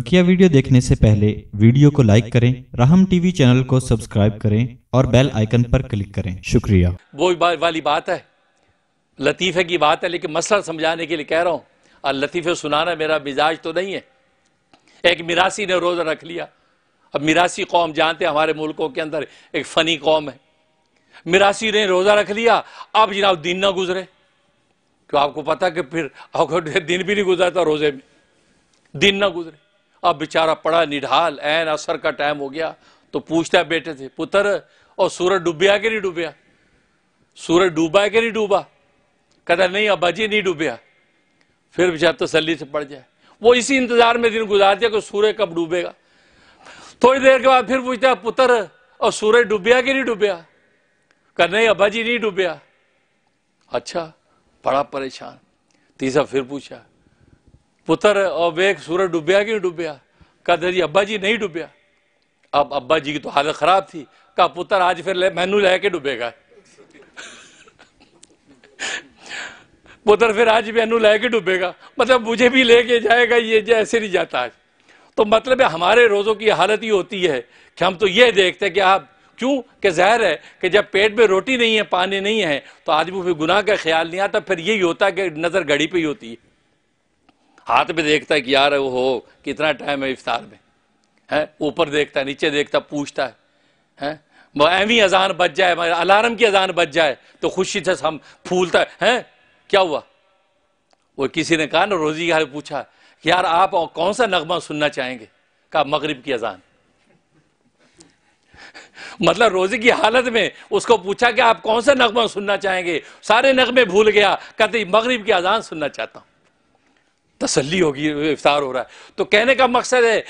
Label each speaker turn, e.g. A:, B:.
A: बकिया वीडियो देखने से पहले वीडियो को लाइक करें राहम टीवी चैनल को सब्सक्राइब करें और बेल आइकन पर क्लिक करें शुक्रिया वो वाली बात है लतीफ़े की बात है लेकिन मसला समझाने के लिए कह रहा हूं और लतीफ़े सुनाना मेरा मिजाज तो नहीं है एक मिरासी ने रोज़ा रख लिया अब मिरासी कौम जानते हमारे मुल्कों के अंदर एक फ़नी कौम है मिरासी ने रोज़ा रख लिया अब जनाब दिन ना गुजरे क्यों तो आपको पता कि फिर दिन भी नहीं गुजरता रोज़े में दिन ना गुजरे अब बेचारा पड़ा निढाल एन असर का टाइम हो गया तो पूछता है बेटे थे पुत्र और सूरज डूबिया कि नहीं डूबिया सूरज डूबा कि नहीं डूबा कहता नहीं अब्बा जी नहीं डूबिया फिर बेचारा तसली से पड़ जाए वो इसी इंतजार में दिन गुजार दिया कि सूर्य कब डूबेगा थोड़ी तो देर के बाद फिर पूछता है पुत्र और सूरज डूबिया कि नहीं डूबिया कह नहीं अब्बा जी नहीं डूबिया अच्छा बड़ा परेशान तीसरा फिर पूछा पुत्र और सूरज डूबया क्यों डूबिया कहते जी अब्बा जी नहीं डूबिया अब अब्बा जी की तो हालत ख़राब थी कहा पुत्र आज फिर ले मैनू लेके डूबेगा पुत्र फिर आज मैनू लेके डूबेगा मतलब मुझे भी लेके जाएगा ये ऐसे नहीं जाता आज तो मतलब है हमारे रोज़ों की हालत ही होती है कि हम तो ये देखते हैं कि आप क्यों कि जहर है कि जब पेट में रोटी नहीं है पानी नहीं है तो आदमी फिर गुनाह का ख्याल नहीं आता फिर यही होता है कि नज़र घड़ी पे ही होती है हाथ में देखता है कि यार वो हो कितना टाइम है इफ्तार में है ऊपर देखता है नीचे देखता पूछता है हैं एवी अजान बच जाए अलार्म की अजान बच जाए तो खुशी से हम फूलता है हैं क्या हुआ वो किसी ने कहा ना रोजी हाल पूछा यार आप और कौन सा नगमा सुनना चाहेंगे कहा मगरिब की अजान मतलब रोजे की हालत में उसको पूछा कि आप कौन सा नगमा सुनना चाहेंगे सारे नगमे भूल गया कहते मगरिब की अजान सुनना चाहता हूँ तसली होगी इफ्तार हो रहा है तो कहने का मकसद है